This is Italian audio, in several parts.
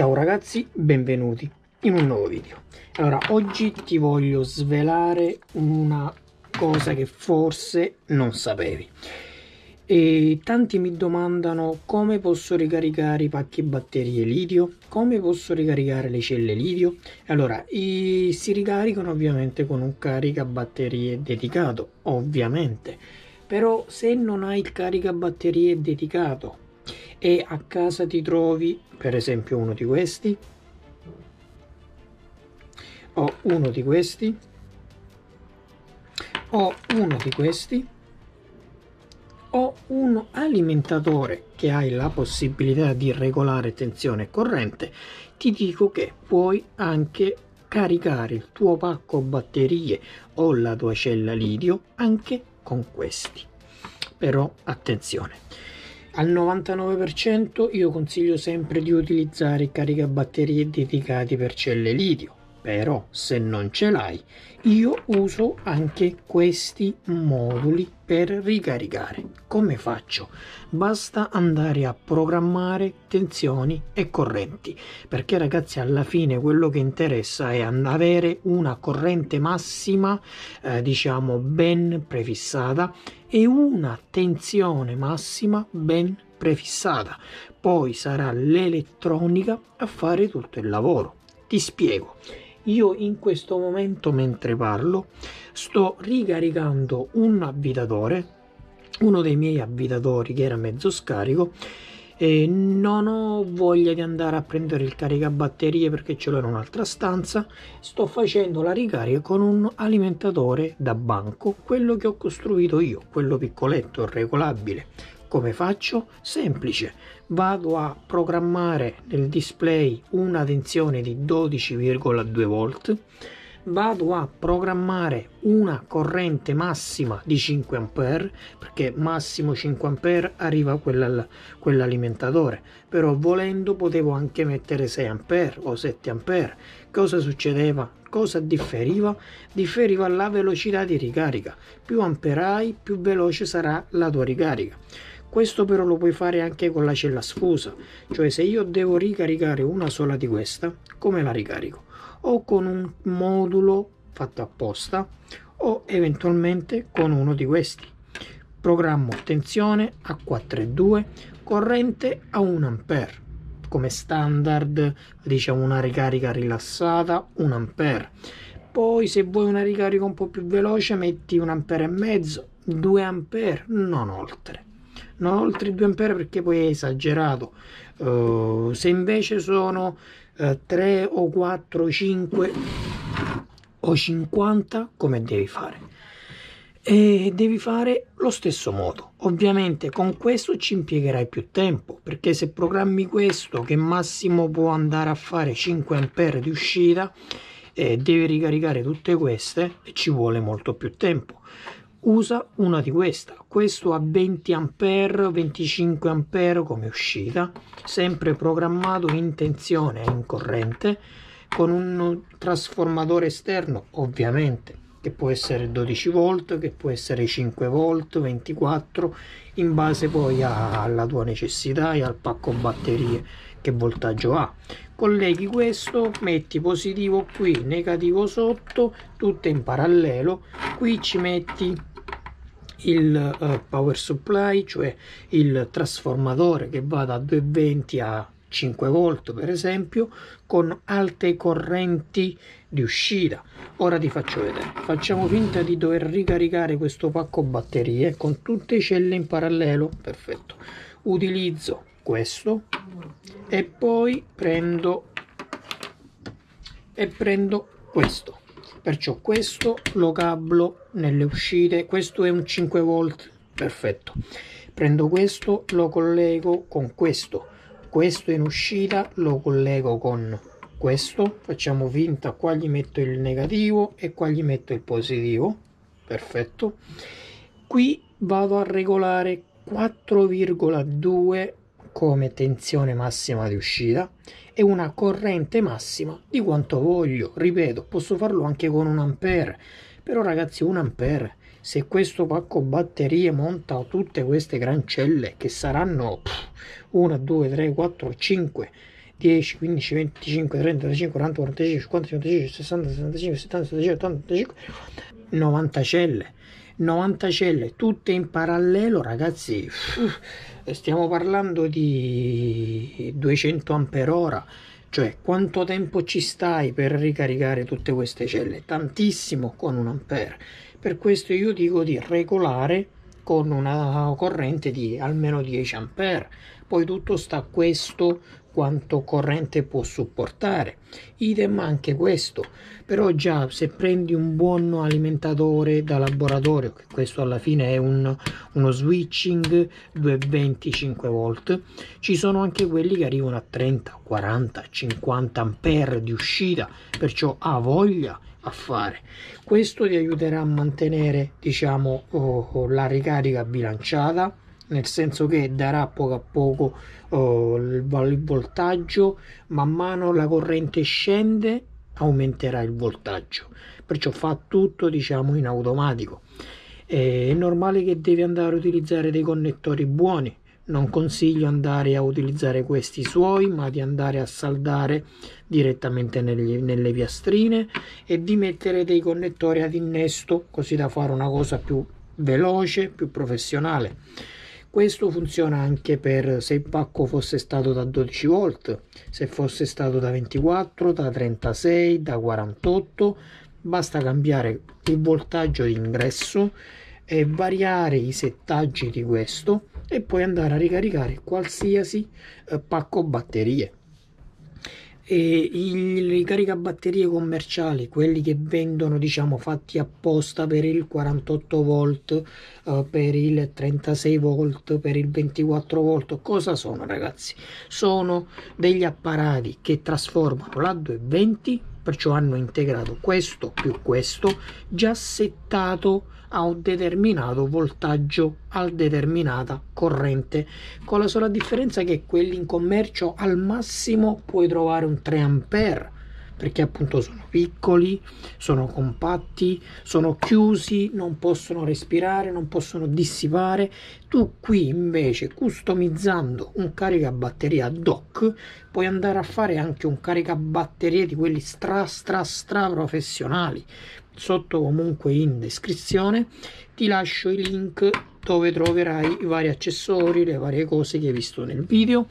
Ciao ragazzi, benvenuti in un nuovo video. Allora, oggi ti voglio svelare una cosa che forse non sapevi. E tanti mi domandano come posso ricaricare i pacchi batterie litio, come posso ricaricare le celle litio. Allora, i, si ricaricano ovviamente con un caricabatterie dedicato, ovviamente. Però se non hai il caricabatterie dedicato e a casa ti trovi per esempio uno di questi o uno di questi o uno di questi o un alimentatore che hai la possibilità di regolare tensione e corrente ti dico che puoi anche caricare il tuo pacco batterie o la tua cella lidio anche con questi però attenzione al 99% io consiglio sempre di utilizzare caricabatterie dedicati per celle litio però se non ce l'hai, io uso anche questi moduli per ricaricare. Come faccio? Basta andare a programmare tensioni e correnti, perché ragazzi alla fine quello che interessa è avere una corrente massima, eh, diciamo ben prefissata e una tensione massima ben prefissata. Poi sarà l'elettronica a fare tutto il lavoro. Ti spiego io in questo momento mentre parlo sto ricaricando un avvitatore uno dei miei avvitatori che era mezzo scarico e non ho voglia di andare a prendere il caricabatterie perché ce l'ho in un'altra stanza sto facendo la ricarica con un alimentatore da banco quello che ho costruito io quello piccoletto regolabile come faccio? Semplice, vado a programmare nel display una tensione di 12,2 volt, vado a programmare una corrente massima di 5 A perché massimo 5 A arriva quell'alimentatore però volendo potevo anche mettere 6 A o 7 A cosa succedeva? cosa differiva? differiva la velocità di ricarica più amperai più veloce sarà la tua ricarica questo però lo puoi fare anche con la cella sfusa, cioè se io devo ricaricare una sola di questa, come la ricarico? O con un modulo fatto apposta o eventualmente con uno di questi. Programmo tensione a 4,2, corrente a 1 A come standard, diciamo una ricarica rilassata 1 A. Poi se vuoi una ricarica un po' più veloce metti 1 A e mezzo, 2 A, non oltre non oltre 2 ampere perché poi è esagerato. Uh, se invece sono uh, eh, 3 o 4, 5 o 50, come devi fare? E devi fare lo stesso modo. Ovviamente con questo ci impiegherai più tempo, perché se programmi questo che massimo può andare a fare 5 ampere di uscita, eh, devi ricaricare tutte queste e ci vuole molto più tempo usa una di queste. questo a 20 A, 25 A come uscita sempre programmato in tensione e in corrente con un trasformatore esterno ovviamente che può essere 12 V, che può essere 5 V, 24 in base poi alla tua necessità e al pacco batterie che voltaggio ha colleghi questo metti positivo qui negativo sotto tutte in parallelo qui ci metti il uh, power supply, cioè il trasformatore che va da 220 a 5 volt per esempio, con alte correnti di uscita. Ora ti faccio vedere. Facciamo finta di dover ricaricare questo pacco batterie con tutte le celle in parallelo. Perfetto. Utilizzo questo e poi prendo e prendo questo perciò questo lo cablo nelle uscite questo è un 5 volt perfetto prendo questo lo collego con questo questo in uscita lo collego con questo facciamo finta qua gli metto il negativo e qua gli metto il positivo perfetto qui vado a regolare 4,2 come tensione massima di uscita e una corrente massima di quanto voglio. Ripeto, posso farlo anche con un ampere. Però ragazzi, un ampere, se questo pacco batterie monta tutte queste grancelle che saranno 1, 2, 3, 4, 5 10, 15, 25, 30, 35, 40, 45, 50, 55, 60, 65, 70, 75, 80, 85, 90 celle 90 celle tutte in parallelo ragazzi mm. eh, stiamo parlando di 200 ampere ora cioè quanto tempo ci stai per ricaricare tutte queste celle tantissimo con un ampere per questo io dico di regolare con una corrente di almeno 10 ampere Poi tutto sta a questo quanto corrente può supportare. Idem anche questo, però già se prendi un buon alimentatore da laboratorio, che questo alla fine è un, uno switching 225 volt, ci sono anche quelli che arrivano a 30, 40, 50 ampere di uscita, perciò ha voglia a fare questo ti aiuterà a mantenere diciamo oh, oh, la ricarica bilanciata nel senso che darà poco a poco oh, il, voltaggio man mano la corrente scende aumenterà il voltaggio perciò fa tutto diciamo in automatico eh, è normale che devi andare a utilizzare dei connettori buoni non consiglio andare a utilizzare questi suoi ma di andare a saldare direttamente negli, nelle piastrine e di mettere dei connettori ad innesto così da fare una cosa più veloce più professionale questo funziona anche per se il pacco fosse stato da 12 volt se fosse stato da 24 da 36 da 48 basta cambiare il voltaggio d'ingresso e variare i settaggi di questo e puoi andare a ricaricare qualsiasi eh, pacco batterie e i ricaricabatterie commerciali, quelli che vendono diciamo fatti apposta per il 48 eh, volt, per il 36 volt, per il 24 volt, cosa sono ragazzi? Sono degli apparati che trasformano la 220 perciò hanno integrato questo più questo già settato a un determinato voltaggio al determinata corrente con la sola differenza che quelli in commercio al massimo puoi trovare un 3 ampere perché appunto sono piccoli, sono compatti, sono chiusi, non possono respirare, non possono dissipare. Tu qui invece customizzando un caricabatteria DOC puoi andare a fare anche un caricabatterie di quelli stra stra stra professionali. Sotto comunque in descrizione ti lascio i link dove troverai i vari accessori, le varie cose che hai visto nel video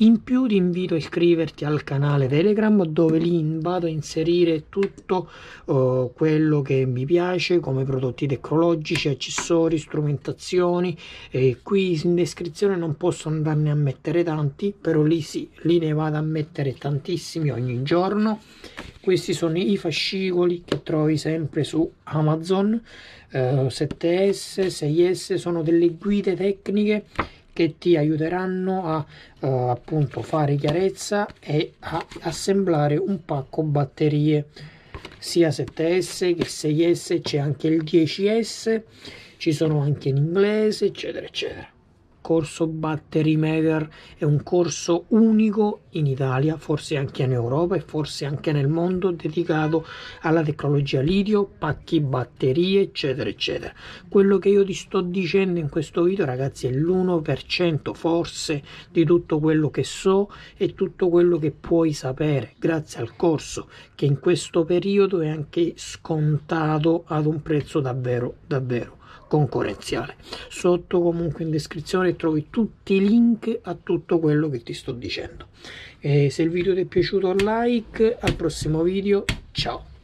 in più ti invito a iscriverti al canale Telegram dove lì vado a inserire tutto uh, quello che mi piace come prodotti tecnologici, accessori, strumentazioni e qui in descrizione non posso andarne a mettere tanti però lì sì, lì ne vado a mettere tantissimi ogni giorno questi sono i fascicoli che trovi sempre su Amazon eh, 7S, 6S sono delle guide tecniche che ti aiuteranno a eh, appunto fare chiarezza e a assemblare un pacco batterie sia 7S che 6S c'è anche il 10S ci sono anche in inglese eccetera eccetera corso Battery Maker è un corso unico in Italia, forse anche in Europa e forse anche nel mondo dedicato alla tecnologia litio, pacchi, batterie, eccetera, eccetera. Quello che io ti sto dicendo in questo video, ragazzi, è l'1% forse di tutto quello che so e tutto quello che puoi sapere grazie al corso che in questo periodo è anche scontato ad un prezzo davvero davvero concorrenziale. Sotto comunque in descrizione trovi tutti i link a tutto quello che ti sto dicendo. E se il video ti è piaciuto like, al prossimo video, ciao!